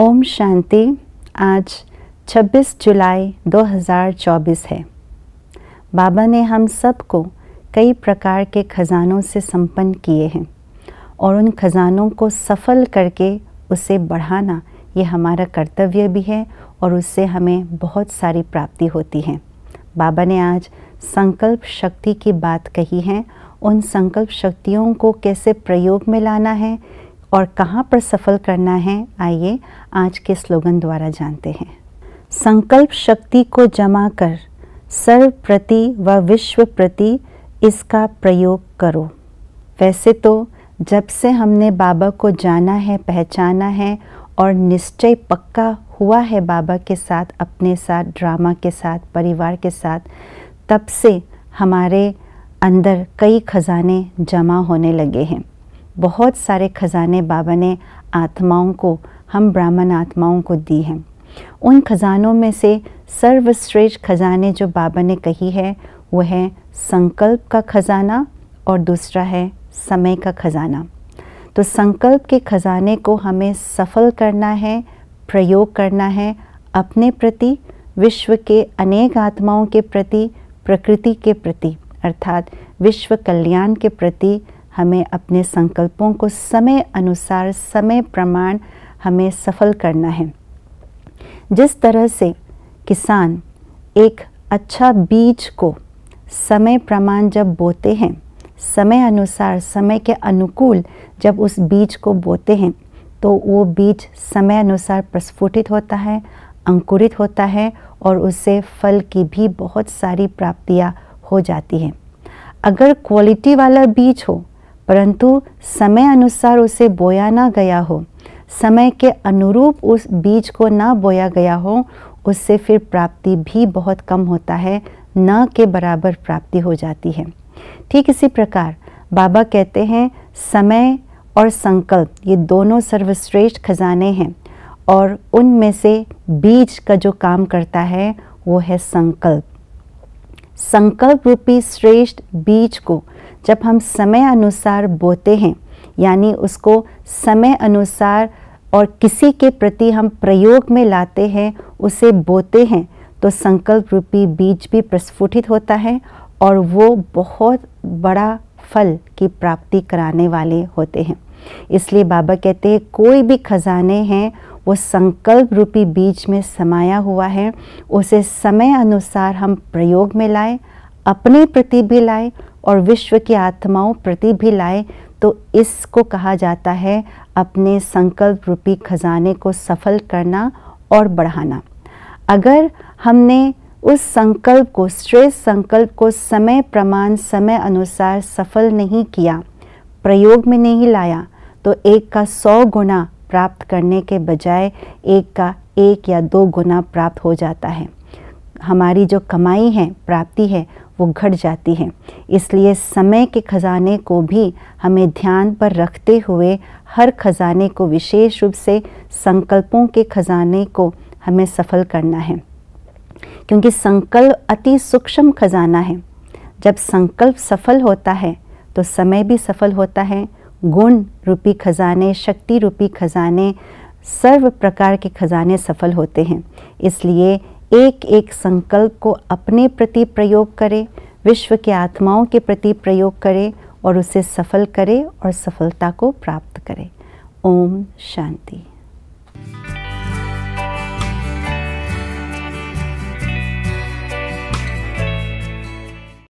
ओम शांति आज 26 जुलाई 2024 है बाबा ने हम सबको कई प्रकार के खजानों से संपन्न किए हैं और उन खजानों को सफल करके उसे बढ़ाना ये हमारा कर्तव्य भी है और उससे हमें बहुत सारी प्राप्ति होती है बाबा ने आज संकल्प शक्ति की बात कही है उन संकल्प शक्तियों को कैसे प्रयोग में लाना है और कहाँ पर सफल करना है आइए आज के स्लोगन द्वारा जानते हैं संकल्प शक्ति को जमा कर सर्व प्रति व विश्व प्रति इसका प्रयोग करो वैसे तो जब से हमने बाबा को जाना है पहचाना है और निश्चय पक्का हुआ है बाबा के साथ अपने साथ ड्रामा के साथ परिवार के साथ तब से हमारे अंदर कई खजाने जमा होने लगे हैं बहुत सारे खजाने बाबा ने आत्माओं को हम ब्राह्मण आत्माओं को दी हैं उन खजानों में से सर्वश्रेष्ठ खजाने जो बाबा ने कही है वह है संकल्प का खजाना और दूसरा है समय का खजाना तो संकल्प के खजाने को हमें सफल करना है प्रयोग करना है अपने प्रति विश्व के अनेक आत्माओं के प्रति प्रकृति के प्रति अर्थात विश्व कल्याण के प्रति हमें अपने संकल्पों को समय अनुसार समय प्रमाण हमें सफल करना है जिस तरह से किसान एक अच्छा बीज को समय प्रमाण जब बोते हैं समय अनुसार समय के अनुकूल जब उस बीज को बोते हैं तो वो बीज समय अनुसार प्रस्फुटित होता है अंकुरित होता है और उससे फल की भी बहुत सारी प्राप्तियाँ हो जाती हैं अगर क्वालिटी वाला बीज हो परंतु समय अनुसार उसे बोया ना गया हो समय के अनुरूप उस बीज को ना बोया गया हो उससे फिर प्राप्ति भी बहुत कम होता है न के बराबर प्राप्ति हो जाती है ठीक इसी प्रकार बाबा कहते हैं समय और संकल्प ये दोनों सर्वश्रेष्ठ खजाने हैं और उनमें से बीज का जो काम करता है वो है संकल्प संकल्प रूपी श्रेष्ठ बीज को जब हम समय अनुसार बोते हैं यानी उसको समय अनुसार और किसी के प्रति हम प्रयोग में लाते हैं उसे बोते हैं तो संकल्प रूपी बीज भी प्रस्फुटित होता है और वो बहुत बड़ा फल की प्राप्ति कराने वाले होते हैं इसलिए बाबा कहते हैं कोई भी खजाने हैं वो संकल्प रूपी बीज में समाया हुआ है उसे समय अनुसार हम प्रयोग में लाएं अपने प्रति भी लाएं और विश्व की आत्माओं प्रति भी लाए तो इसको कहा जाता है अपने संकल्प रूपी खजाने को सफल करना और बढ़ाना अगर हमने उस संकल्प को श्रेष्ठ संकल्प को समय प्रमाण समय अनुसार सफल नहीं किया प्रयोग में नहीं लाया तो एक का सौ गुना प्राप्त करने के बजाय एक का एक या दो गुना प्राप्त हो जाता है हमारी जो कमाई है प्राप्ति है वो घट जाती है इसलिए समय के खजाने को भी हमें ध्यान पर रखते हुए हर खजाने को विशेष रूप से संकल्पों के खजाने को हमें सफल करना है क्योंकि संकल्प अति सूक्ष्म खजाना है जब संकल्प सफल होता है तो समय भी सफल होता है गुण रूपी खजाने शक्ति रूपी खजाने सर्व प्रकार के खजाने सफल होते हैं इसलिए एक एक संकल्प को अपने प्रति प्रयोग करें विश्व के आत्माओं के प्रति प्रयोग करें और उसे सफल करें और सफलता को प्राप्त करें ओम शांति